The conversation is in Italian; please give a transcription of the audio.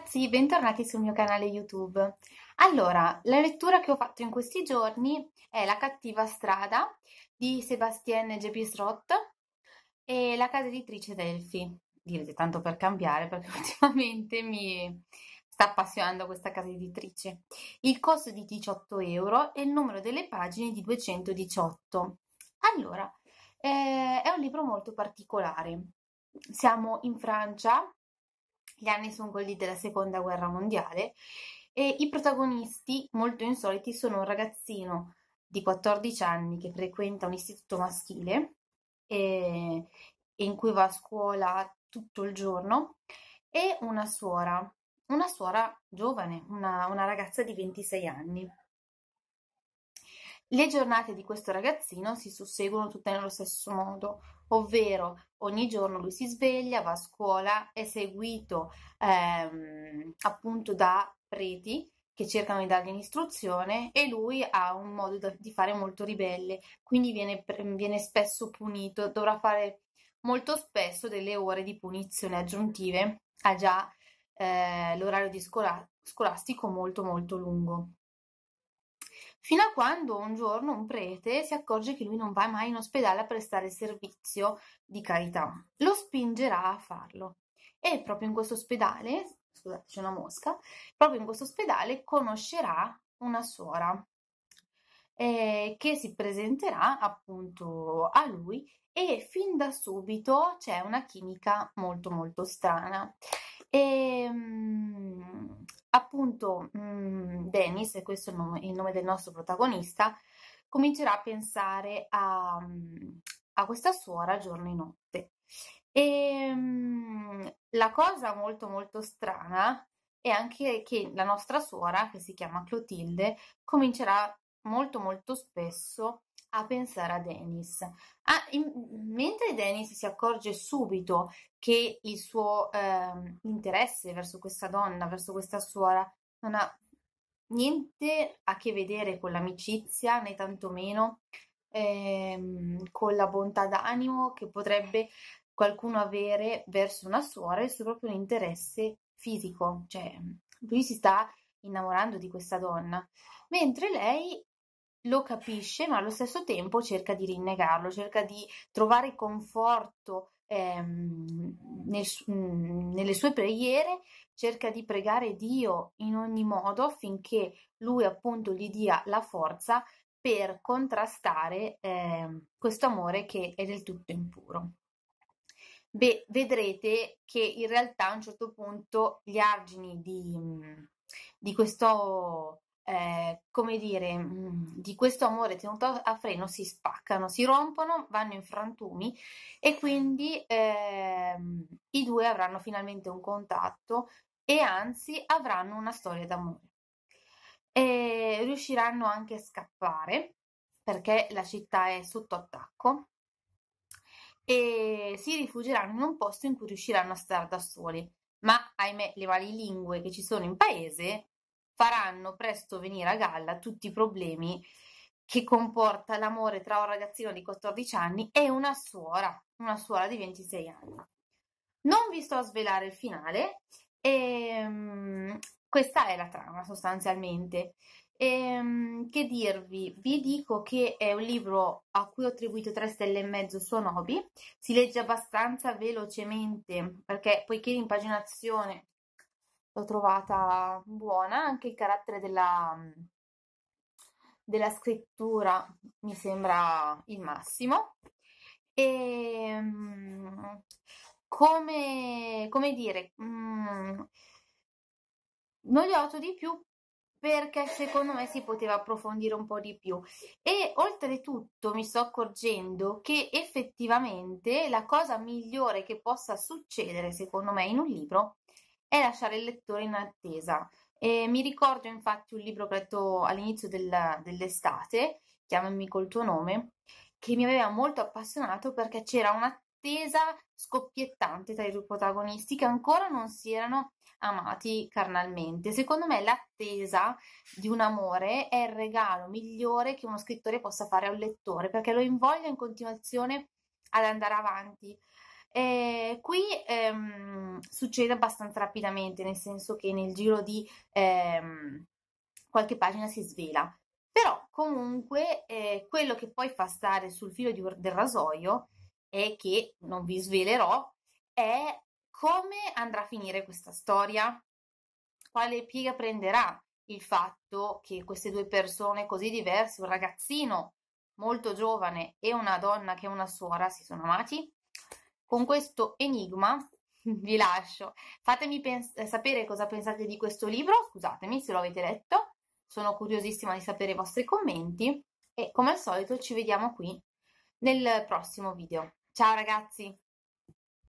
ragazzi, bentornati sul mio canale YouTube. Allora, la lettura che ho fatto in questi giorni è La cattiva strada di Sébastien Gepisrot e la casa editrice Delphi. Direte tanto per cambiare perché ultimamente mi sta appassionando questa casa editrice. Il costo è di 18 euro e il numero delle pagine è di 218. Allora, eh, è un libro molto particolare. Siamo in Francia gli anni sono quelli della seconda guerra mondiale e i protagonisti molto insoliti sono un ragazzino di 14 anni che frequenta un istituto maschile e, eh, e in cui va a scuola tutto il giorno e una suora, una suora giovane, una, una ragazza di 26 anni. Le giornate di questo ragazzino si susseguono tutte nello stesso modo, ovvero ogni giorno lui si sveglia, va a scuola, è seguito ehm, appunto da preti che cercano di dargli un'istruzione e lui ha un modo da, di fare molto ribelle, quindi viene, viene spesso punito, dovrà fare molto spesso delle ore di punizione aggiuntive a già eh, l'orario scola- scolastico molto molto lungo fino a quando un giorno un prete si accorge che lui non va mai in ospedale a prestare servizio di carità. Lo spingerà a farlo. E proprio in questo ospedale, scusate, c'è una mosca, proprio in questo ospedale conoscerà una suora eh, che si presenterà appunto a lui e fin da subito c'è una chimica molto molto strana. E, ehm, appunto mh, mm, Dennis, e questo è il nome, il nome, del nostro protagonista, comincerà a pensare a, mm, a questa suora giorno e notte. E ehm, mh, la cosa molto molto strana è anche che la nostra suora, che si chiama Clotilde, comincerà molto molto spesso a pensare a Dennis. Ah, in, mentre Dennis si accorge subito che il suo eh, interesse verso questa donna, verso questa suora, non ha niente a che vedere con l'amicizia, né tantomeno ehm, con la bontà d'animo che potrebbe qualcuno avere verso una suora, il suo proprio interesse fisico, cioè lui si sta innamorando di questa donna, mentre lei lo capisce, ma allo stesso tempo cerca di rinnegarlo, cerca di trovare conforto ehm, nel, mm, nelle sue preghiere, cerca di pregare Dio in ogni modo affinché lui appunto gli dia la forza per contrastare eh, questo amore che è del tutto impuro. Beh, vedrete che in realtà a un certo punto gli argini di, mm, di questo eh, come dire, mm, di questo amore tenuto a freno si spaccano, si rompono, vanno in frantumi e quindi ehm, i due avranno finalmente un contatto e anzi avranno una storia d'amore. E riusciranno anche a scappare perché la città è sotto attacco e si rifugieranno in un posto in cui riusciranno a stare da soli. Ma ahimè, le varie lingue che ci sono in paese faranno presto venire a galla tutti i problemi che comporta l'amore tra un ragazzino di 14 anni e una suora, una suora di 26 anni. Non vi sto a svelare il finale, e, ehm, questa è la trama sostanzialmente. E, ehm, che dirvi? Vi dico che è un libro a cui ho attribuito 3 stelle e mezzo su Onobi, si legge abbastanza velocemente perché poiché l'impaginazione l'ho trovata buona, anche il carattere della, della scrittura mi sembra il massimo. E ehm, come, come dire, mh, mm, non li ho di più perché secondo me si poteva approfondire un po' di più e oltretutto mi sto accorgendo che effettivamente la cosa migliore che possa succedere secondo me in un libro è lasciare il lettore in attesa. E mi ricordo infatti un libro letto all'inizio del, dell'estate, chiamami col tuo nome, che mi aveva molto appassionato perché c'era un'attesa scoppiettante tra i due protagonisti che ancora non si erano amati carnalmente. Secondo me l'attesa di un amore è il regalo migliore che uno scrittore possa fare a un lettore perché lo invoglia in continuazione ad andare avanti, eh, qui ehm, succede abbastanza rapidamente, nel senso che nel giro di ehm, qualche pagina si svela. Però comunque eh, quello che poi fa stare sul filo di, del rasoio è che non vi svelerò è come andrà a finire questa storia, quale piega prenderà il fatto che queste due persone così diverse, un ragazzino molto giovane e una donna che è una suora, si sono amati con questo enigma vi lascio. Fatemi pens- eh, sapere cosa pensate di questo libro, scusatemi se lo avete letto, sono curiosissima di sapere i vostri commenti e come al solito ci vediamo qui nel prossimo video. Ciao ragazzi!